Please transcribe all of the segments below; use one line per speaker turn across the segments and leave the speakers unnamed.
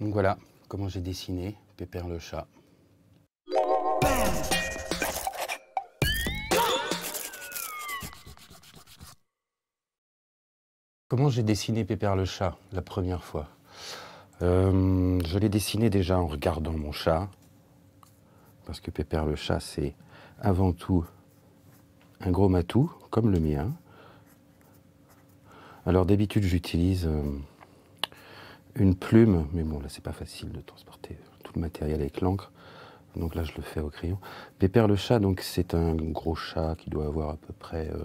Donc voilà comment j'ai dessiné Pépère le chat. Comment j'ai dessiné Pépère le chat la première fois euh, Je l'ai dessiné déjà en regardant mon chat, parce que Pépère le chat, c'est avant tout un gros matou, comme le mien. Alors d'habitude, j'utilise... Euh, une plume, mais bon, là, c'est pas facile de transporter tout le matériel avec l'encre. Donc là, je le fais au crayon. Pépère le chat, donc c'est un gros chat qui doit avoir à peu près. Euh,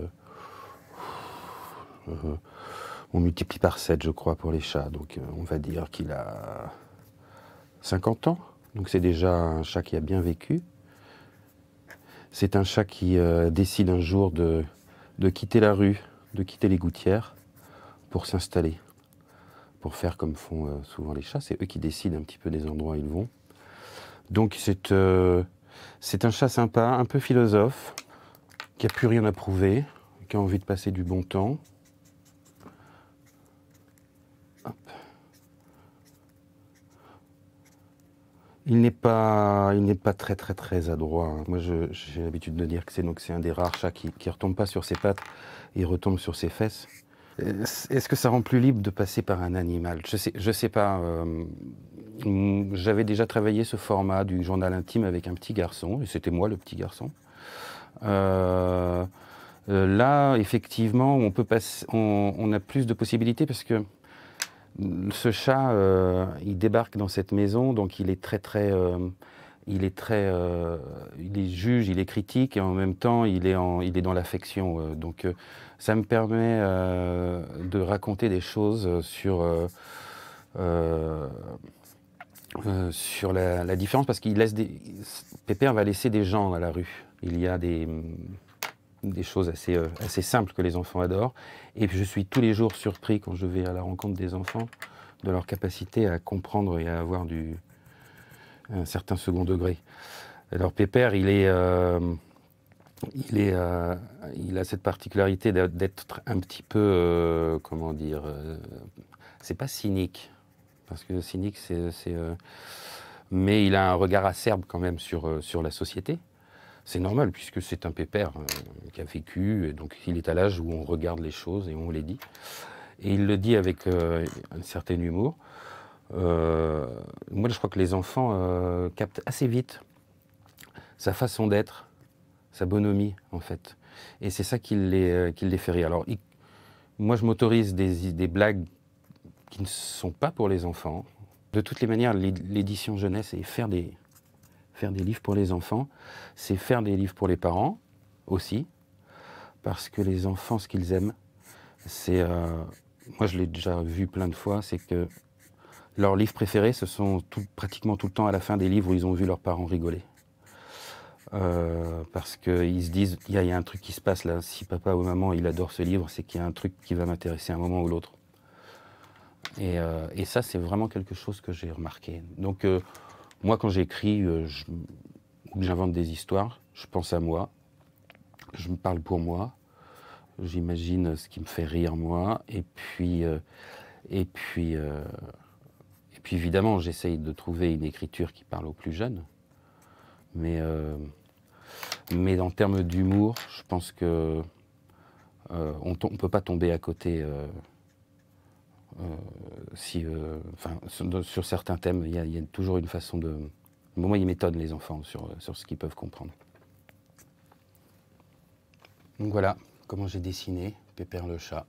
euh, on multiplie par 7, je crois, pour les chats. Donc euh, on va dire qu'il a 50 ans. Donc c'est déjà un chat qui a bien vécu. C'est un chat qui décide un jour de quitter la rue, de quitter les gouttières pour s'installer pour faire comme font euh, souvent les chats. C'est eux qui décident un petit peu des endroits où ils vont. Donc c'est euh, un chat sympa, un peu philosophe, qui n'a plus rien à prouver, qui a envie de passer du bon temps. Il n'est pas, pas très très très adroit. Hein. Moi, j'ai l'habitude de dire que c'est un des rares chats qui, ne retombe pas sur ses pattes, il retombe sur ses fesses. Est-ce que ça rend plus libre de passer par un animal Je sais, je sais pas. Euh, mm, j'avais déjà travaillé ce format du journal intime avec un petit garçon, et c'était moi le petit garçon. Euh, euh, là, effectivement, on, peut passer, on, a plus de possibilités parce que ce chat, il débarque dans cette maison, donc il est très très il est très, euh, il est juge, il est critique et en même temps il est, en, il est dans l'affection. Euh. donc euh, ça me permet de raconter des choses sur, sur la, différence parce qu'il laisse des, Pépère va laisser des gens à la rue. Il y a des, des choses assez, assez simples que les enfants adorent et je suis tous les jours surpris quand je vais à la rencontre des enfants de leur capacité à comprendre et à avoir du, un certain second degré. Alors Pépère, il est, euh, il est, euh, il a cette particularité d'être un petit peu, euh, comment dire, c'est pas cynique, parce que cynique, c'est, mais il a un regard acerbe quand même sur sur la société. C'est normal puisque c'est un Pépère qui a vécu, et donc il est à l'âge où on regarde les choses et on les dit. Et il le dit avec un certain humour. Euh, moi, je crois que les enfants euh, captent assez vite sa façon d'être, sa bonhomie, en fait. Et c'est ça qui les, euh, qui les, fait rire. Alors, moi, je m'autorise des, des blagues qui ne sont pas pour les enfants. De toutes les manières, l'édition jeunesse et faire des, faire des livres pour les enfants, c'est faire des livres pour les parents aussi, parce que les enfants, ce qu'ils aiment, c'est... moi, je l'ai déjà vu plein de fois, c'est que leurs livres préférés, ce sont pratiquement tout le temps à la fin des livres où ils ont vu leurs parents rigoler. Euh, parce qu'ils se disent, il y, a un truc qui se passe là. Si papa ou maman, il adore ce livre, c'est qu'il y a un truc qui va m'intéresser à un moment ou l'autre. Et, euh, ça, c'est vraiment quelque chose que j'ai remarqué. Donc, euh, moi, quand j'écris ou que j'invente des histoires, je pense à moi, je me parle pour moi, j'imagine ce qui me fait rire moi, et puis, et puis et puis évidemment, j'essaye de trouver une écriture qui parle aux plus jeunes. Mais, euh, mais en termes d'humour, je pense que euh, on ne peut pas tomber à côté. Euh, si, enfin, sur, certains thèmes, il y, a toujours une façon de. moi, ils m'étonnent les enfants sur, sur ce qu'ils peuvent comprendre. Donc voilà comment j'ai dessiné Pépère le chat.